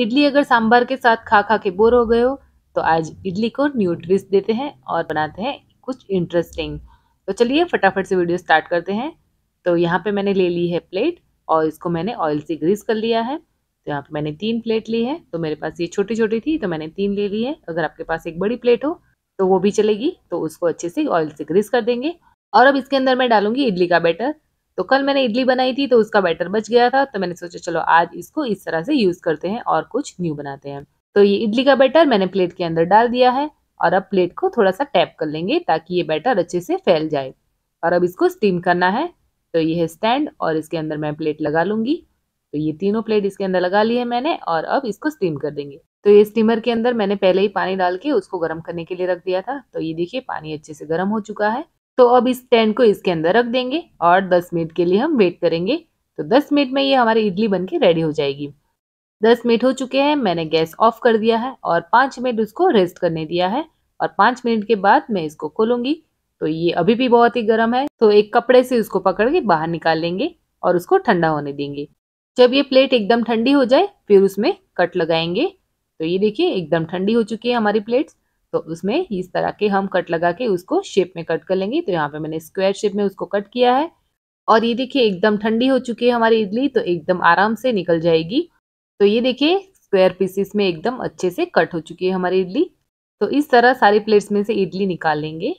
इडली अगर सांभर के साथ खा खा के बोर हो गए हो तो आज इडली को न्यू ट्विस्ट देते हैं और बनाते हैं कुछ इंटरेस्टिंग तो चलिए फटाफट से वीडियो स्टार्ट करते हैं तो यहाँ पे मैंने ले ली है प्लेट और इसको मैंने ऑयल से ग्रीस कर लिया है तो यहाँ पे मैंने तीन प्लेट ली है तो मेरे पास ये छोटी छोटी थी तो मैंने तीन ले ली है अगर आपके पास एक बड़ी प्लेट हो तो वो भी चलेगी तो उसको अच्छे से ऑयल से ग्रीस कर देंगे और अब इसके अंदर मैं डालूंगी इडली का बैटर तो कल मैंने इडली बनाई थी तो उसका बैटर बच गया था तो मैंने सोचा चलो आज इसको इस तरह से यूज़ करते हैं और कुछ न्यू बनाते हैं तो ये इडली का बैटर मैंने प्लेट के अंदर डाल दिया है और अब प्लेट को थोड़ा सा टैप कर लेंगे ताकि ये बैटर अच्छे से फैल जाए और अब इसको स्टीम करना है तो ये है स्टैंड और इसके अंदर मैं प्लेट लगा लूँगी तो ये तीनों प्लेट इसके अंदर लगा ली है मैंने और अब इसको स्टीम कर देंगे तो ये स्टीमर के अंदर मैंने पहले ही पानी डाल के उसको गर्म करने के लिए रख दिया था तो ये देखिए पानी अच्छे से गर्म हो चुका है तो अब इस स्टैंड को इसके अंदर रख देंगे और 10 मिनट के लिए हम वेट करेंगे तो 10 मिनट में ये हमारी इडली बन के रेडी हो जाएगी 10 मिनट हो चुके हैं मैंने गैस ऑफ कर दिया है और पाँच मिनट उसको रेस्ट करने दिया है और पाँच मिनट के बाद मैं इसको खोलूंगी तो ये अभी भी बहुत ही गर्म है तो एक कपड़े से उसको पकड़ के बाहर निकाल लेंगे और उसको ठंडा होने देंगे जब ये प्लेट एकदम ठंडी हो जाए फिर उसमें कट लगाएंगे तो ये देखिए एकदम ठंडी हो चुकी है हमारी प्लेट्स तो उसमें इस तरह के हम कट लगा के उसको शेप में कट कर लेंगे तो यहाँ पे मैंने स्क्वायर शेप में उसको कट किया है और ये देखिए एकदम ठंडी हो चुकी है हमारी इडली तो एकदम आराम से निकल जाएगी तो ये देखिए स्क्वायर पीसेस में एकदम अच्छे से कट हो चुकी है हमारी इडली तो इस तरह सारी प्लेट्स में से इडली निकाल लेंगे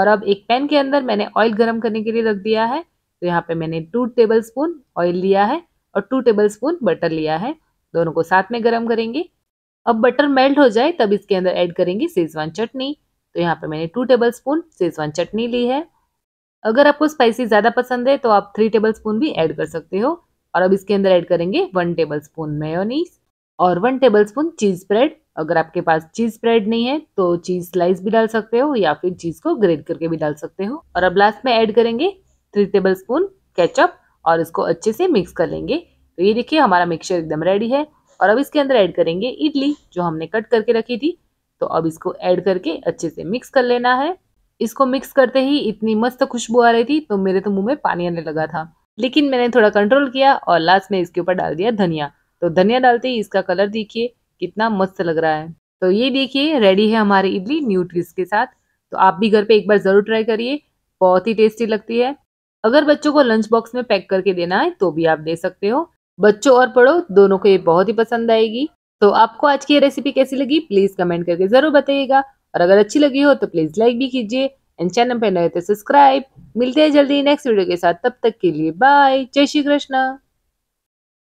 और अब एक पैन के अंदर मैंने ऑयल गर्म करने के लिए रख दिया है तो यहाँ पे मैंने टू टेबल स्पून ऑयल लिया है और टू टेबल स्पून बटर लिया है दोनों को साथ में गर्म करेंगे अब बटर मेल्ट हो जाए तब इसके अंदर ऐड करेंगे सेजवान चटनी तो यहाँ पर मैंने two tablespoon Schezwan chutney ली है अगर आपको स्पाइसी ज़्यादा पसंद है तो आप थ्री टेबल स्पून भी ऐड कर सकते हो और अब इसके अंदर ऐड करेंगे वन टेबल स्पून मेयोनीस और one tablespoon cheese spread अगर आपके पास चीज़ स्प्रेड नहीं है तो चीज़ स्लाइस भी डाल सकते हो या फिर चीज़ को ग्रेड करके भी डाल सकते हो और अब लास्ट में ऐड करेंगे थ्री टेबल स्पून केचप और इसको अच्छे से मिक्स कर लेंगे तो ये देखिए हमारा मिक्सचर एकदम रेडी है और अब इसके अंदर ऐड करेंगे इडली जो हमने कट करके रखी थी तो अब इसको ऐड करके अच्छे से मिक्स कर लेना है इसको मिक्स करते ही इतनी मस्त खुशबू आ रही थी तो मेरे तो मुंह में पानी आने लगा था लेकिन मैंने थोड़ा कंट्रोल किया और लास्ट में इसके ऊपर डाल दिया धनिया तो धनिया डालते ही इसका कलर देखिए कितना मस्त लग रहा है तो ये देखिए रेडी है हमारी इडली न्यू ट्विस्ट के साथ तो आप भी घर पे एक बार ज़रूर ट्राई करिए बहुत ही टेस्टी लगती है अगर बच्चों को लंच बॉक्स में पैक करके देना है तो भी आप दे सकते हो बच्चों और पढ़ो दोनों को ये बहुत ही पसंद आएगी तो आपको आज की ये रेसिपी कैसी लगी प्लीज़ कमेंट करके ज़रूर बताइएगा और अगर अच्छी लगी हो तो प्लीज़ लाइक भी कीजिए एंड चैनल पर नए तो सब्सक्राइब मिलते हैं जल्दी नेक्स्ट वीडियो के साथ तब तक के लिए बाय जय श्री कृष्ण